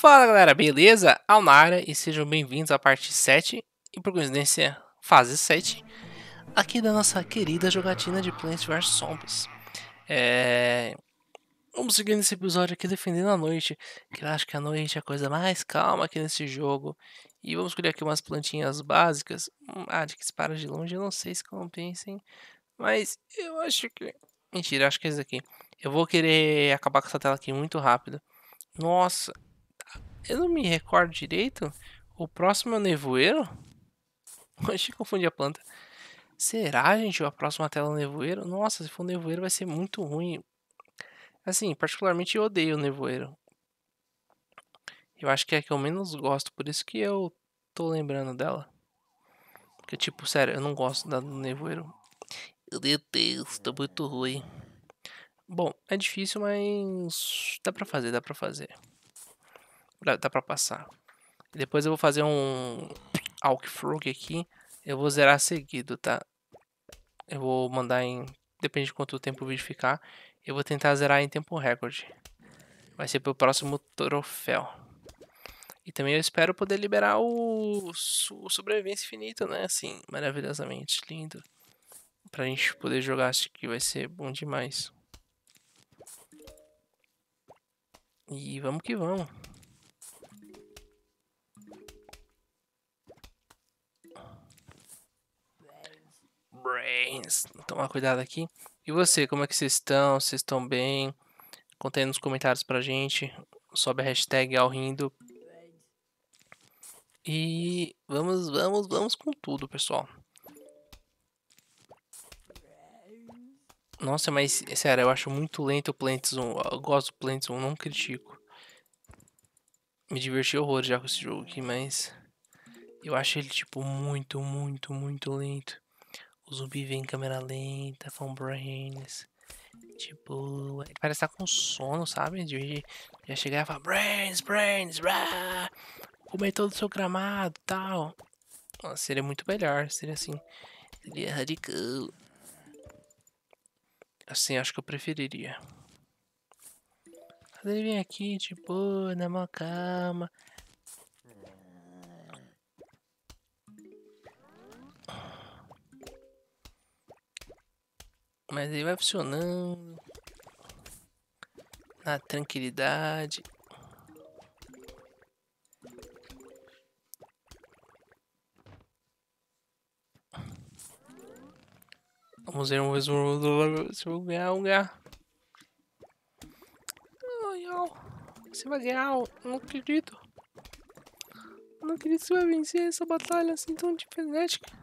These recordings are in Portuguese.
Fala galera, beleza? Alnara e sejam bem-vindos à parte 7 e por coincidência, fase 7 aqui da nossa querida jogatina de Plants vs Zombies. É... Vamos seguir nesse episódio aqui defendendo a noite, que eu acho que a noite é a coisa mais calma aqui nesse jogo. E vamos escolher aqui umas plantinhas básicas. Hum, ah, de que se para de longe, eu não sei se compensa, hein? Mas eu acho que... Mentira, acho que é esse aqui. Eu vou querer acabar com essa tela aqui muito rápido. Nossa, eu não me recordo direito. O próximo é o nevoeiro? que confundi a planta. Será, gente, a próxima tela é o nevoeiro? Nossa, se for o nevoeiro vai ser muito ruim. Assim, particularmente eu odeio o nevoeiro. Eu acho que é a que eu menos gosto, por isso que eu tô lembrando dela. Porque, tipo, sério, eu não gosto da do nevoeiro. Eu detesto, tá muito ruim. Bom, é difícil, mas dá pra fazer, dá pra fazer dá pra passar. Depois eu vou fazer um Alkfrog aqui. Eu vou zerar seguido, tá? Eu vou mandar em... Depende de quanto tempo o vídeo ficar. Eu vou tentar zerar em tempo recorde. Vai ser pro próximo troféu. E também eu espero poder liberar o, o Sobrevivência Infinito, né? Assim, maravilhosamente lindo. Pra gente poder jogar, acho que vai ser bom demais. E vamos que vamos. Brains. Tomar cuidado aqui. E você, como é que vocês estão? Vocês estão bem? aí nos comentários pra gente. Sobe a hashtag Alrindo. E vamos, vamos, vamos com tudo, pessoal. Nossa, mas sério, eu acho muito lento o Plants 1. Eu gosto do Plants 1, não critico. Me diverti horror já com esse jogo aqui, mas... Eu acho ele, tipo, muito, muito, muito lento o zumbi vem em câmera lenta, com brains. Tipo, parece estar tá com sono, sabe? De já chegar e falar, brains, brains, rah! comer todo o seu gramado tal. Nossa, seria muito melhor, seria assim. Seria radical. Assim, acho que eu preferiria. Mas ele vem aqui, tipo, na maior calma. Mas ele vai funcionando. Na tranquilidade. Vamos ver um se vou ganhar um lugar. Você vai ganhar, não acredito. Não acredito que você vai vencer essa batalha assim tão frenética.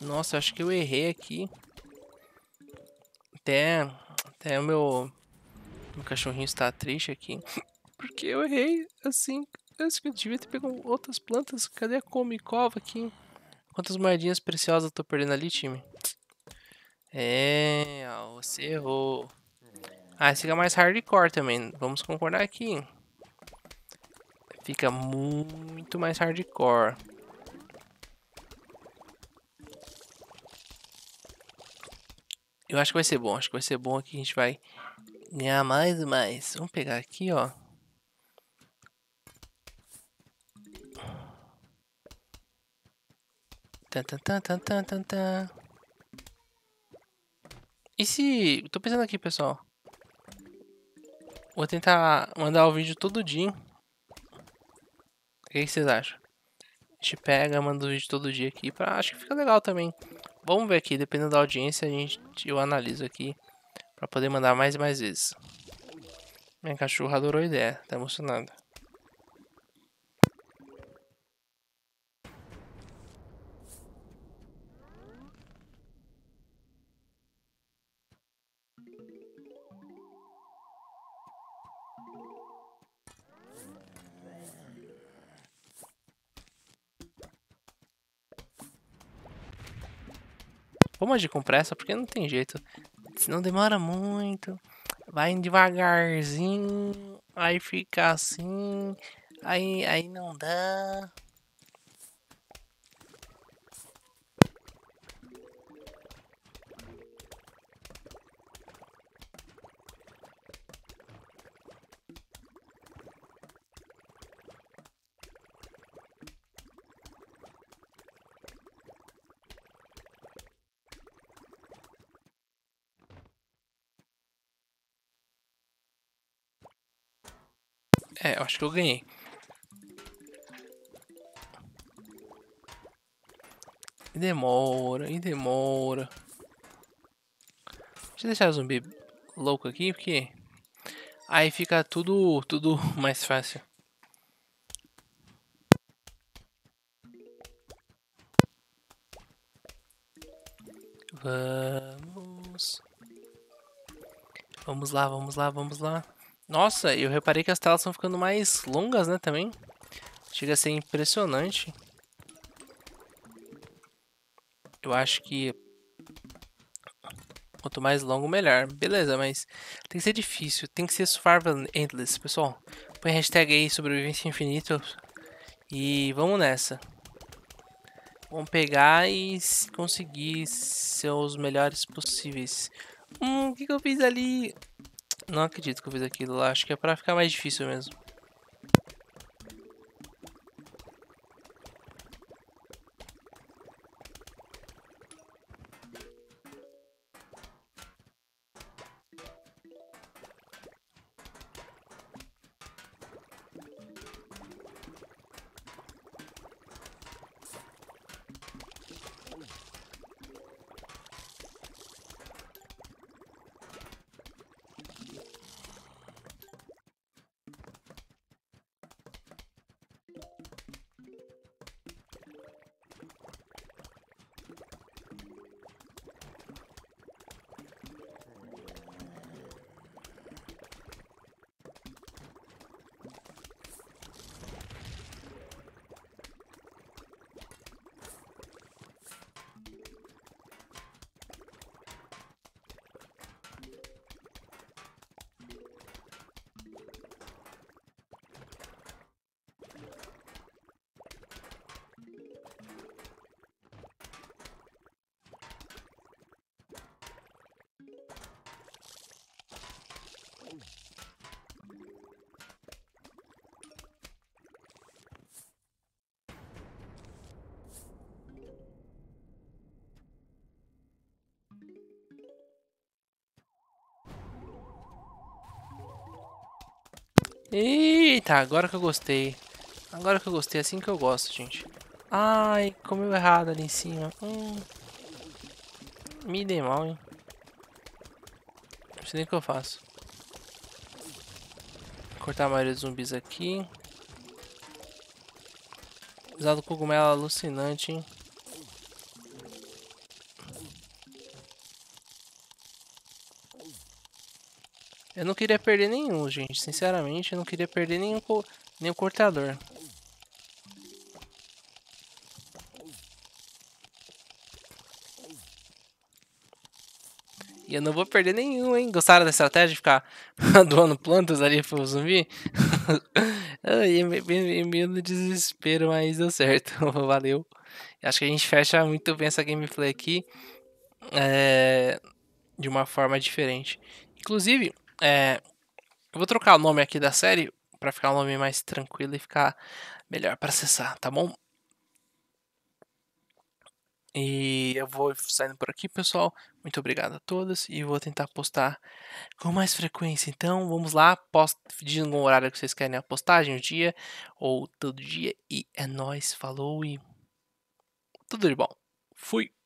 Nossa, acho que eu errei aqui. Até, até o meu, meu cachorrinho está triste aqui. Porque eu errei, assim, acho que eu devia ter pegado outras plantas. Cadê a comicova aqui? Quantas moedinhas preciosas eu tô perdendo ali, time? É, você errou. Ah, esse fica é mais hardcore também. Vamos concordar aqui. Fica muito mais hardcore. Eu acho que vai ser bom. Acho que vai ser bom aqui. A gente vai ganhar mais e mais. Vamos pegar aqui, ó. Tan, tan, tan, tan, tan, tan. E se... Tô pensando aqui, pessoal. Vou tentar mandar o vídeo todo dia. O que vocês acham? A gente pega, manda o vídeo todo dia aqui. Pra... Acho que fica legal também. Vamos ver aqui, dependendo da audiência, a gente eu analiso aqui para poder mandar mais e mais vezes. Minha cachorra adorou a ideia, tá emocionada. Vamos agir com pressa, porque não tem jeito. Se não demora muito, vai devagarzinho, aí fica assim, aí, aí não dá. É, eu acho que eu ganhei. E demora, e demora. Deixa eu deixar o zumbi louco aqui, porque aí fica tudo, tudo mais fácil. Vamos. Vamos lá, vamos lá, vamos lá. Nossa, eu reparei que as telas estão ficando mais longas, né, também. Chega a ser impressionante. Eu acho que... Quanto mais longo, melhor. Beleza, mas tem que ser difícil. Tem que ser survival endless, pessoal. Põe hashtag aí, sobrevivência infinita. E vamos nessa. Vamos pegar e conseguir ser os melhores possíveis. Hum, o que, que eu fiz ali? Não acredito que eu fiz aquilo lá, acho que é pra ficar mais difícil mesmo. Eita, agora que eu gostei. Agora que eu gostei, é assim que eu gosto, gente. Ai, comeu errado ali em cima. Hum. Me dei mal, hein. Não sei nem o que eu faço. Vou cortar a maioria dos zumbis aqui. Usar do cogumelo é alucinante, hein. Eu não queria perder nenhum, gente. Sinceramente, eu não queria perder nenhum, co nenhum cortador. E eu não vou perder nenhum, hein? Gostaram da estratégia de ficar doando plantas ali pro zumbi? e meio no desespero, mas deu certo. Valeu. Acho que a gente fecha muito bem essa gameplay aqui. É... De uma forma diferente. Inclusive, é, eu vou trocar o nome aqui da série para ficar um nome mais tranquilo e ficar melhor para acessar, tá bom? E eu vou saindo por aqui, pessoal. Muito obrigado a todos e vou tentar postar com mais frequência. Então, vamos lá, posta, diz no horário que vocês querem a postagem, o dia ou todo dia e é nós, falou e tudo de bom. Fui.